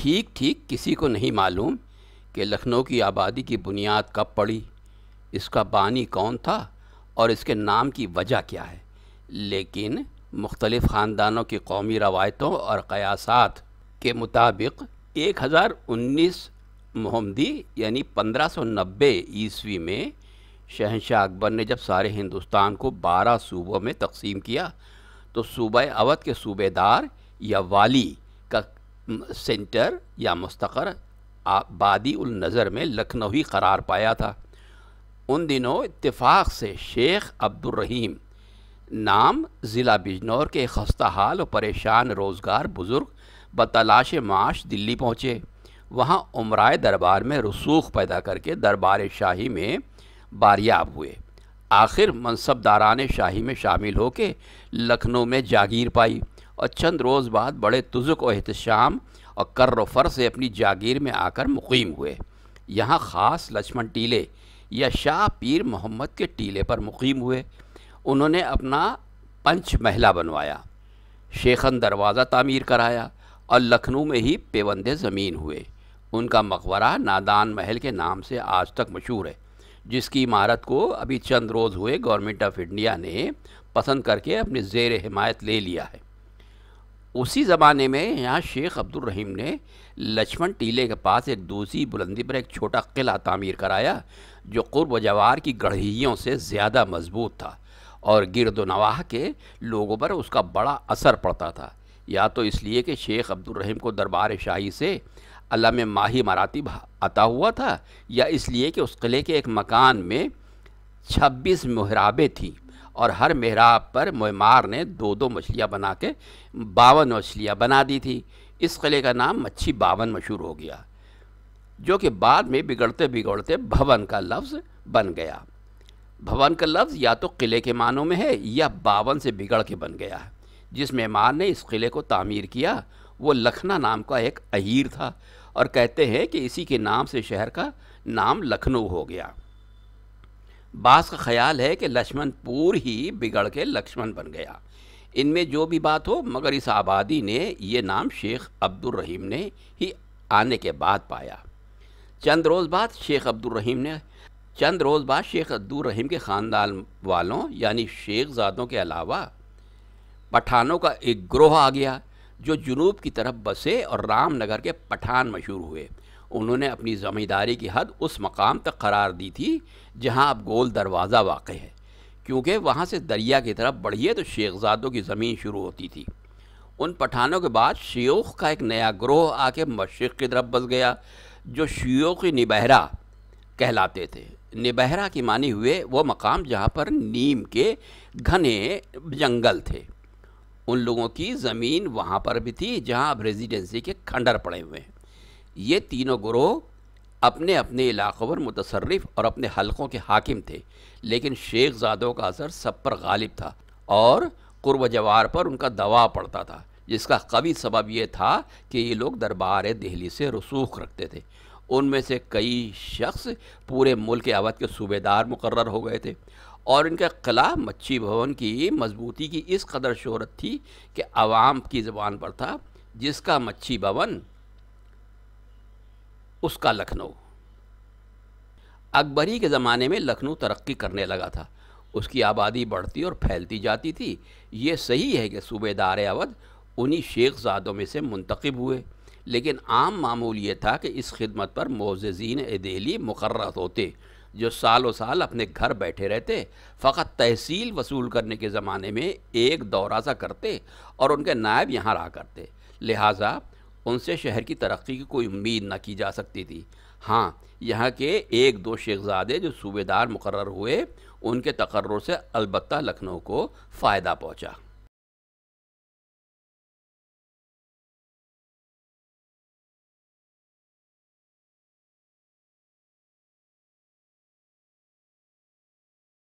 ठीक ठीक किसी को नहीं मालूम कि लखनऊ की आबादी की बुनियाद कब पड़ी इसका बानी कौन था और इसके नाम की वजह क्या है लेकिन मुख्तलिफ़ ख़ानदानों की कौमी रवायतों और क़यासात के मुताबिक एक हज़ार उन्नीस मोहम्मदी यानी पंद्रह सौ नब्बे ईस्वी में शहनशाह अकबर ने जब सारे हिंदुस्तान को बारह सूबों में तकसीम किया तो सूबे अवध के सूबेदार या वाली सेंटर या मुस्तकर आबादी उल नज़र में लखनऊ ही करार पाया था उन दिनों इतफाक़ से शेख रहीम नाम ज़िला बिजनौर के खस्ता हाल और परेशान रोज़गार बुज़ुर्ग बतलाश माश दिल्ली पहुँचे वहाँ उमराए दरबार में रसूख पैदा करके दरबार शाही में बारियाब हुए आखिर मनसबदारान शाही में शामिल होके लखनऊ में जागीर पाई और चंद रोज़ बाद बड़े तुजुक और एहतशाम और कर्र फर से अपनी जागीर में आकर मुकीम हुए यहाँ ख़ास लक्ष्मण टीले या शाह पीर मोहम्मद के टीले पर मुकीम हुए उन्होंने अपना पंच महला बनवाया शेखन दरवाज़ा तामीर कराया और लखनऊ में ही पेवंदे ज़मीन हुए उनका मकबरा नादान महल के नाम से आज तक मशहूर है जिसकी इमारत को अभी चंद रोज़ हुए गवर्नमेंट ऑफ इंडिया ने पसंद करके अपनी जेर हमायत ले लिया है उसी ज़माने में यहाँ शेख अब्दुल रहीम ने लक्ष्मण टीले के पास एक दूसरी बुलंदी पर एक छोटा किला तामीर कराया जो कुर्ब जवार की गढ़ियों से ज़्यादा मजबूत था और गिरद नवाह के लोगों पर उसका बड़ा असर पड़ता था या तो इसलिए कि शेख अब्दुल रहीम को दरबार शाही से अलाम माही मराती आता हुआ था या इसलिए कि उस किले के एक मकान में 26 मुहराबे थीं और हर मेहराब पर मुमार ने दो दो मछलियाँ बना के बावन मछलियाँ बना दी थी इस किले का नाम मच्छी बावन मशहूर हो गया जो कि बाद में बिगड़ते बिगड़ते भवन का लफ्ज़ बन गया भवन का लफ्ज़ या तो किले के मानों में है या बावन से बिगड़ के बन गया है जिस मेहमान ने इस किले को तामीर किया वो लखना नाम का एक अहीर था और कहते हैं कि इसी के नाम से शहर का नाम लखनऊ हो गया बास का ख्याल है कि लक्ष्मणपुर ही बिगड़ के लक्ष्मण बन गया इनमें जो भी बात हो मगर इस आबादी ने ये नाम शेख रहीम ने ही आने के बाद पाया चंद रोज़ बाद शेख रहीम ने चंद रोज़ बाद शेख रहीम के ख़ानदान वालों यानी शेख ज़ादों के अलावा पठानों का एक ग्रोह आ गया जो जुनूब की तरफ बसे और रामनगर के पठान मशहूर हुए उन्होंने अपनी ज़मींदारी की हद उस मकाम तक करार दी थी जहाँ अब गोल दरवाज़ा वाक़ है क्योंकि वहाँ से दरिया की तरफ बढ़िए तो शेखजादों की ज़मीन शुरू होती थी उन पठानों के बाद शेख का एक नया ग्रोह आके मशरक़ की तरफ बस गया जो शेख निबहरा कहलाते थे निबहरा की मानी हुए वो मकाम जहाँ पर नीम के घने जंगल थे उन लोगों की ज़मीन वहाँ पर भी थी जहाँ अब रेजिडेंसी के खंडर पड़े हुए हैं ये तीनों ग्रोह अपने अपने इलाक़ों पर मुतसरफ और अपने हलक़ों के हाकिम थे लेकिन शेख ज़ादों का असर सब पर गालिब था और कुर्ब जवार पर उनका दबाव पड़ता था जिसका कवि सबब यह था कि ये लोग दरबार दिल्ली से रसूख रखते थे उनमें से कई शख्स पूरे मुल्क अवध के सूबेदार मुकर हो गए थे और इनके किला मच्छी भवन की मजबूती की इस कदर शहरत थी कि आवाम की ज़बान पर था जिसका मच्छी भवन उसका लखनऊ अकबरी के ज़माने में लखनऊ तरक्की करने लगा था उसकी आबादी बढ़ती और फैलती जाती थी ये सही है कि सूबेदार अवध उन्हीं शेखजादों में से मुंतखब हुए लेकिन आम मामूल ये था कि इस खिदमत पर मोजीन दिल्ली मुकर होते जो सालों साल अपने घर बैठे रहते फ़कत तहसील वसूल करने के ज़माने में एक दौरा सा करते और उनके नायब यहाँ रहा करते लिहाजा उनसे शहर की तरक्की की कोई उम्मीद ना की जा सकती थी हाँ यहाँ के एक दो शेखजादे जो सूबेदार मुकर हुए उनके तकर्र से अलबत् लखनऊ को फ़ायदा पहुँचा